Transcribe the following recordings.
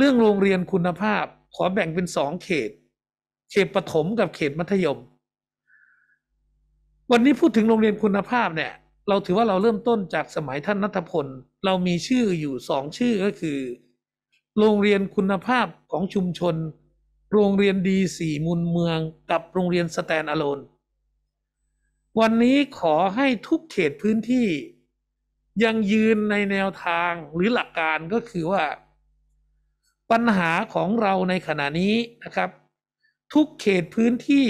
เรื่องโรงเรียนคุณภาพขอแบ่งเป็นสองเขต เขตประถมกับเขตมัธยม วันนี้พูดถึงโรงเรียนคุณภาพเนี่ยเราถือว่าเราเริ่มต้นจากสมัยท่านนัทพล เรามีชื่ออยู่สองชื่อก็คือ โรงเรียนคุณภาพของชุมชน โรงเรียนดีสี่มุลเมืองกับโรงเรียนสแตนอะโลนวันนี้ขอให้ทุกเขตพื้นที่ ยังยืนในแนวทางหรือหลักการก็คือว่าปัญหาของเราในขณะนี้นะครับ ทุกเขตพื้นที่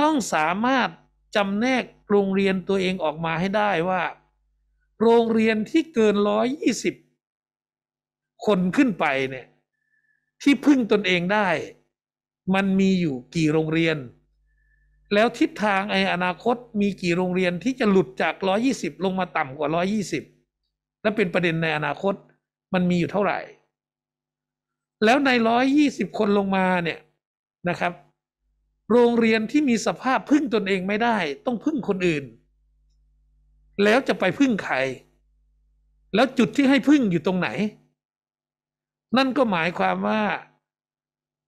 ต้องสามารถจำแนกโรงเรียนตัวเองออกมาให้ได้ว่า โรงเรียนที่เกินร้อยยี่สิบคนขึ้นไปเนี่ยที่พึ่งตนเองได้ มันมีอยู่กี่โรงเรียน แล้วทิศทางในอนาคตมีกี่โรงเรียนที่จะหลุดจากร้อยี่สิบลงมาต่ำกว่าร้อยี่สิบและเป็นประเด็นในอนาคตมันมีอยู่เท่าไหร่แล้วในร้อยยี่สิบคนลงมาเนี่ยนะครับ โรงเรียนที่มีสภาพพึ่งตนเองไม่ได้ ต้องพึ่งคนอื่น แล้วจะไปพึ่งใคร แล้วจุดที่ให้พึ่งอยู่ตรงไหน นั่นก็หมายความว่า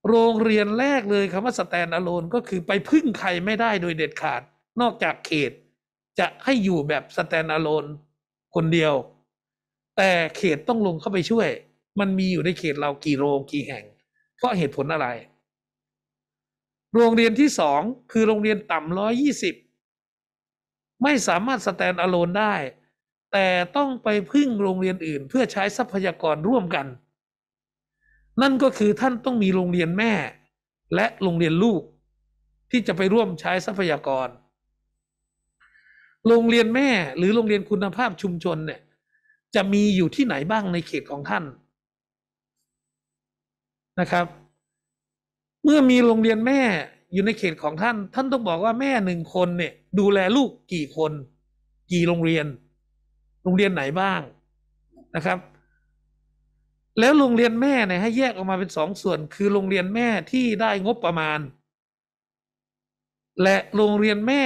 โรงเรียนแรกเลยคำว่าสแตนอะโลนก็คือไปพึ่งใครไม่ได้โดยเด็ดขาด นอกจากเขตจะให้อยู่แบบสแตนอะโลน คนเดียว แต่เขตต้องลงเข้าไปช่วยมันมีอยู่ในเขตเรากี่โรงกี่แห่ง เพราะเหตุผลอะไร โรงเรียนที่สองคือโรงเรียนต่ำร้อยยี่สิบไม่สามารถสแตนอะโลนได้ แต่ต้องไปพึ่งโรงเรียนอื่น เพื่อใช้ทรัพยากรร่วมกัน นั่นก็คือท่านต้องมีโรงเรียนแม่ และโรงเรียนลูก ที่จะไปร่วมใช้ทรัพยากร โรงเรียนแม่หรือโรงเรียนคุณภาพชุมชนเนี่ยจะมีอยู่ที่ไหนบ้างในเขตของท่านนะครับ เมื่อมีโรงเรียนแม่อยู่ในเขตของท่านท่านต้องบอกว่าแม่หนึ่งคนเนี่ย ดูแลลูกกี่คน กี่โรงเรียน โรงเรียนไหนบ้างนะครับ แล้วโรงเรียนแม่เนี่ยให้แยกออกมาเป็นสองส่วนคือโรงเรียนแม่ที่ได้งบประมาณ และโรงเรียนแม่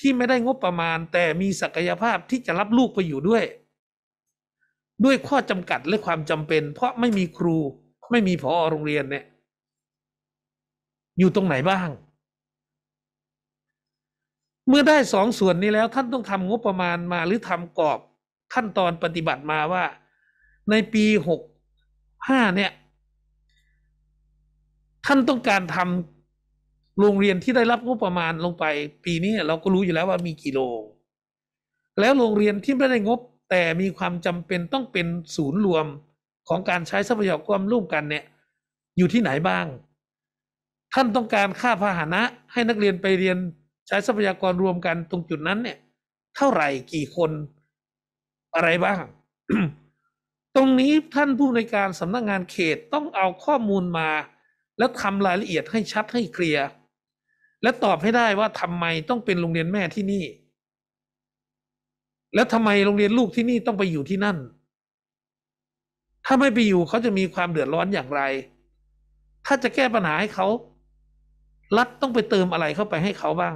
ที่ไม่ได้งบประมาณแต่มีศักยภาพที่จะรับลูกไปอยู่ด้วย ด้วยข้อจำกัดและความจำเป็น เพราะไม่มีครูไม่มีพอโรงเรียนเนี่ย อยู่ตรงไหนบ้าง เมื่อได้สองส่วนนี้แล้ว ท่านต้องทำงบประมาณมา หรือทำกรอบขั้นตอนปฏิบัติมาว่า ในปีหกห้าเนี่ย ท่านต้องการทำโรงเรียนที่ได้รับงบประมาณลงไป ปีนี้เราก็รู้อยู่แล้วว่ามีกี่โรงแล้วโรงเรียนที่ไม่ได้งบ แต่มีความจำเป็นต้องเป็นศูนย์รวมของการใช้ทรัพยากรร่วม กันเนี่ย อยู่ที่ไหนบ้าง ท่านต้องการค่าพาหนะให้นักเรียนไปเรียนใช้ทรัพยากรรวมกันตรงจุดนั้น เนี่ย เท่าไหร่กี่คน อะไรบ้าง ตรงนี้ท่านผู้ในการสำนักงงานเขตต้องเอาข้อมูลมา แล้วทำรายละเอียดให้ชัดให้เคลียร์และตอบให้ได้ว่าทำไมต้องเป็นโรงเรียนแม่ที่นี่ และทำไมโรงเรียนลูกที่นี่ต้องไปอยู่ที่นั่นถ้าไม่ไปอยู่เขาจะมีความเดือดร้อนอย่างไร ถ้าจะแก้ปัญหาให้เขา รัฐต้องไปเติมอะไรเข้าไปให้เขาบ้าง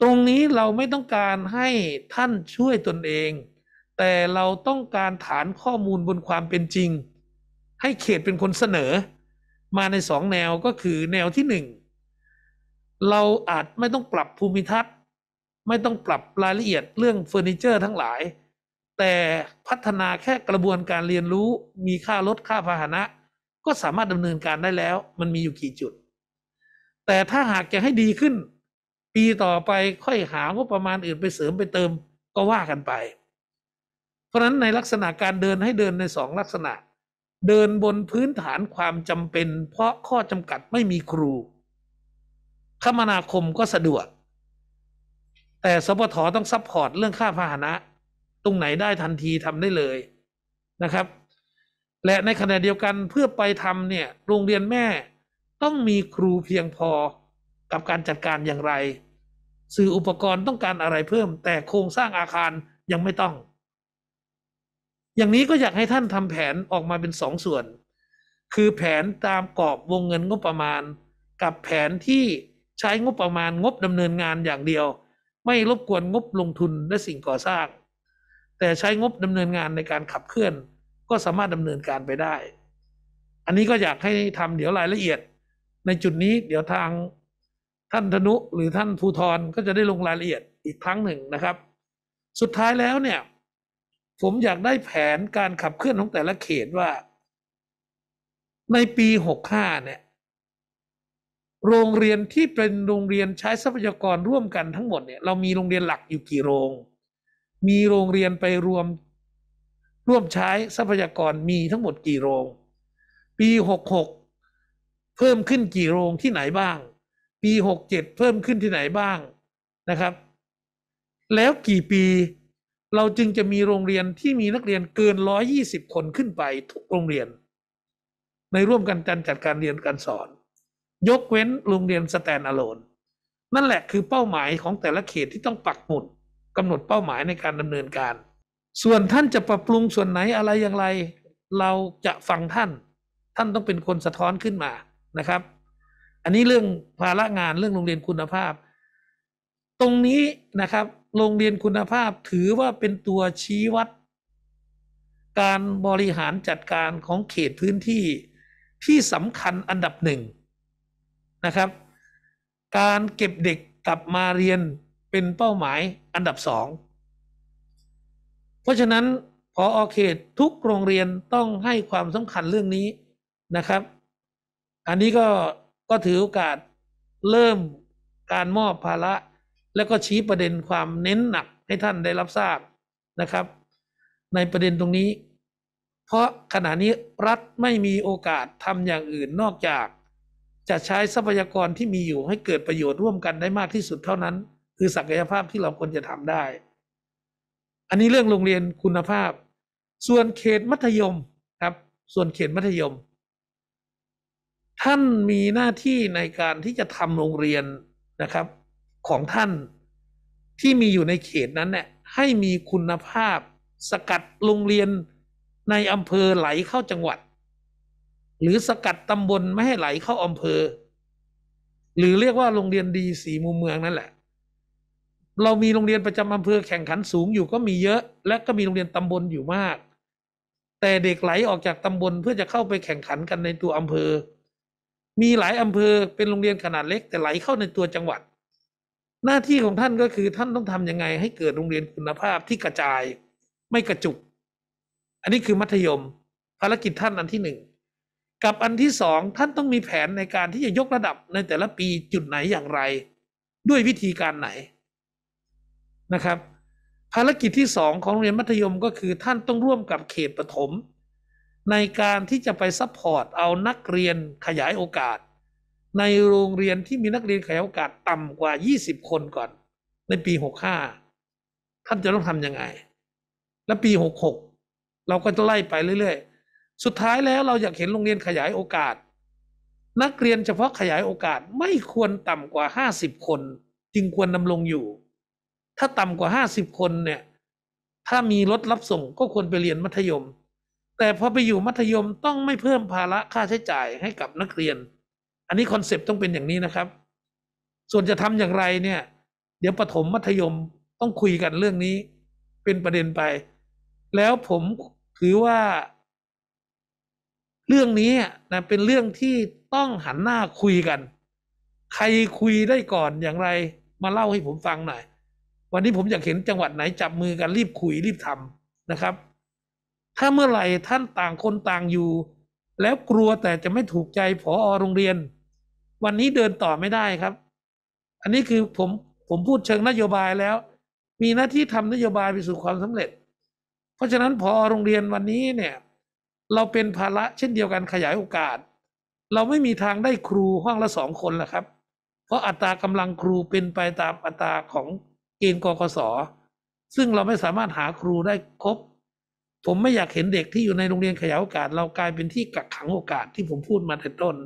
ตรงนี้เราไม่ต้องการให้ท่านช่วยตนเอง แต่เราต้องการฐานข้อมูลบนความเป็นจริง ให้เขตเป็นคนเสนอ มาในสองแนวก็คือแนวที่หนึ่ง เราอาจไม่ต้องปรับภูมิทัศน์ ไม่ต้องปรับรายละเอียดเรื่องเฟอร์นิเจอร์ทั้งหลายแต่พัฒนาแค่กระบวนการเรียนรู้มีค่าลดค่าพาหนะ ก็สามารถดำเนินการได้แล้วมันมีอยู่กี่จุด แต่ถ้าหากจะให้ดีขึ้น ปีต่อไปค่อยหางบประมาณอื่นไปเสริมไปเติมก็ว่ากันไป เพราะนั้นในลักษณะการเดินให้เดินในสองลักษณะ เดินบนพื้นฐานความจำเป็น เพราะข้อจำกัดไม่มีครู คมนาคมก็สะดวก แต่สปทต้องซัพพอร์ตเรื่องค่าพาหนะตรงไหนได้ทันทีทำได้เลยนะครับ และในขณะเดียวกันเพื่อไปทำเนี่ยโรงเรียนแม่ต้องมีครูเพียงพอกับการจัดการอย่างไร สื่ออุปกรณ์ต้องการอะไรเพิ่มแต่โครงสร้างอาคารยังไม่ต้อง อย่างนี้ก็อยากให้ท่านทำแผนออกมาเป็นสองส่วน คือแผนตามกรอบวงเงินงบประมาณกับแผนที่ใช้งบประมาณงบดำเนินงานอย่างเดียว ไม่รบกวนงบลงทุนและสิ่งก่อสร้างแต่ใช้งบดำเนินงานในการขับเคลื่อนก็สามารถดำเนินการไปได้ อันนี้ก็อยากให้ทำเดี๋ยวรายละเอียด ในจุดนี้ เดี๋ยวทางท่านธนุหรือท่านภูทรก็จะได้ลงรายละเอียดอีกครั้งหนึ่งนะครับ สุดท้ายแล้วเนี่ยผมอยากได้แผนการขับเคลื่อนของแต่ละเขตว่า ในปีหกห้าเนี่ย โรงเรียนที่เป็นโรงเรียนใช้ทรัพยากรร่วมกันทั้งหมดเนี่ยเรามีโรงเรียนหลักอยู่กี่โรงมีโรงเรียนไปรวม ร่วมใช้ทรัพยากรมีทั้งหมดกี่โรง ปีหกหกเพิ่มขึ้นกี่โรงที่ไหนบ้าง ปีหกเจ็ดเพิ่มขึ้นที่ไหนบ้างนะครับ แล้วกี่ปี เราจึงจะมีโรงเรียนที่มีนักเรียนเกินร้อยี่สิบคนขึ้นไปทุกโรงเรียนในร่วมกันจัดจัดการเรียนการสอน ยกเว้นโรงเรียนสแตนอะโลนนั่นแหละคือเป้าหมายของแต่ละเขตที่ต้องปักหมุดกำหนดเป้าหมายในการดำเนินการ ส่วนท่านจะปรับปรุงส่วนไหนอะไรอย่างไร เราจะฟังท่าน ท่านต้องเป็นคนสะท้อนขึ้นมา นะครับ อันนี้เรื่องภาระงานเรื่องโรงเรียนคุณภาพ ตรงนี้นะครับ โรงเรียนคุณภาพถือว่าเป็นตัวชี้วัด การบริหารจัดการของเขตพื้นที่ที่สำคัญอันดับหนึ่งนะครับ การเก็บเด็กกลับมาเรียนเป็นเป้าหมายอันดับสอง เพราะฉะนั้นพออเขตทุกโรงเรียนต้องให้ความสำคัญเรื่องนี้นะครับ อันนี้ก็ก็ถือโอกาสเริ่มการมอบภาระ และก็ชี้ประเด็นความเน้นหนักให้ท่านได้รับทราบนะครับ ในประเด็นตรงนี้ เพราะขณะนี้รัฐไม่มีโอกาสทำอย่างอื่นนอกจาก จะใช้ทรัพยากรที่มีอยู่ให้เกิดประโยชน์ร่วมกันได้มากที่สุดเท่านั้นคือศักยภาพที่เราควรจะทำได้ อันนี้เรื่องโรงเรียนคุณภาพ ส่วนเขตมัธยมครับ ส่วนเขตมัธยม ท่านมีหน้าที่ในการที่จะทำโรงเรียนนะครับ ของท่านที่มีอยู่ในเขตนั้นเนี่ยให้มีคุณภาพ สกัดโรงเรียนในอำเภอไหลเข้าจังหวัด หรือสกัดตำบลไม่ให้ไหลเข้าอำเภอ หรือเรียกว่าโรงเรียนดีสีมุมเมืองนั่นแหละเรามีโรงเรียนประจำอำเภอแข่งขันสูงอยู่ก็มีเยอะและก็มีโรงเรียนตำบลอยู่มาก แต่เด็กไหลออกจากตำบลเพื่อจะเข้าไปแข่งขันกันในตัวอำเภอ มีหลายอำเภอเป็นโรงเรียนขนาดเล็กแต่ไหลเข้าในตัวจังหวัด หน้าที่ของท่านก็คือท่านต้องทำยังไงให้เกิดโรงเรียนคุณภาพที่กระจาย ไม่กระจุก อันนี้คือมัธยม ภารกิจท่านอันที่หนึ่งกับอันที่สองท่านต้องมีแผนในการที่จะยกระดับในแต่ละปีจุดไหนอย่างไร ด้วยวิธีการไหนนะครับ ภารกิจที่งของโรงเรียนมัธยมก็คือท่านต้องร่วมกับเขตประถม ในการที่จะไปซัพพอร์ตเอานักเรียนขยายโอกาส ในโรงเรียนที่มีนักเรียนขยายโอกาสต่ำกว่า 20 คนก่อน ในปี 65 ท่านจะต้องทำยังไง และปี 66 เราก็จะไล่ไปเรื่อย ๆ สุดท้ายแล้วเราอยากเห็นโรงเรียนขยายโอกาส นักเรียนเฉพาะขยายโอกาสไม่ควรต่ำกว่า 50 คน จึงควรดำรงอยู่ถ้าต่ำกว่าห้าสิบคนเนี่ย ถ้ามีรถรับส่งก็ควรไปเรียนมัธยม แต่พอไปอยู่มัธยมต้องไม่เพิ่มภาระค่าใช้จ่ายให้กับนักเรียน อันนี้คอนเซปต์ต้องเป็นอย่างนี้นะครับ ส่วนจะทำอย่างไรเนี่ย เดี๋ยวประถมมัธยมต้องคุยกันเรื่องนี้เป็นประเด็นไป แล้วผมถือว่า เรื่องนี้นะเป็นเรื่องที่ต้องหันหน้าคุยกัน ใครคุยได้ก่อนอย่างไร มาเล่าให้ผมฟังหน่อยวันนี้ผมอยากเห็นจังหวัดไหนจับมือกันรีบคุยรีบทำนะครับ ถ้าเมื่อไหร่ท่านต่างคนต่างอยู่ แล้วกลัวแต่จะไม่ถูกใจผอโรงเรียน วันนี้เดินต่อไม่ได้ครับ อันนี้คือผมผมพูดเชิงนโยบายแล้ว มีหน้าที่ทำนโยบายไปสู่ความสำเร็จ เพราะฉะนั้นพอโรงเรียนวันนี้เนี่ย เราเป็นภาระเช่นเดียวกันขยายโอกาส เราไม่มีทางได้ครูห้องละสองคนและครับ เพราะอัตรากำลังครูเป็นไปตามอัตราของเกณฑ์กกศซึ่งเราไม่สามารถหาครูได้ครบ ผมไม่อยากเห็นเด็กที่อยู่ในโรงเรียนขยายโอกาส เรากลายเป็นที่กักขังโอกาสที่ผมพูดมาแต่ต้น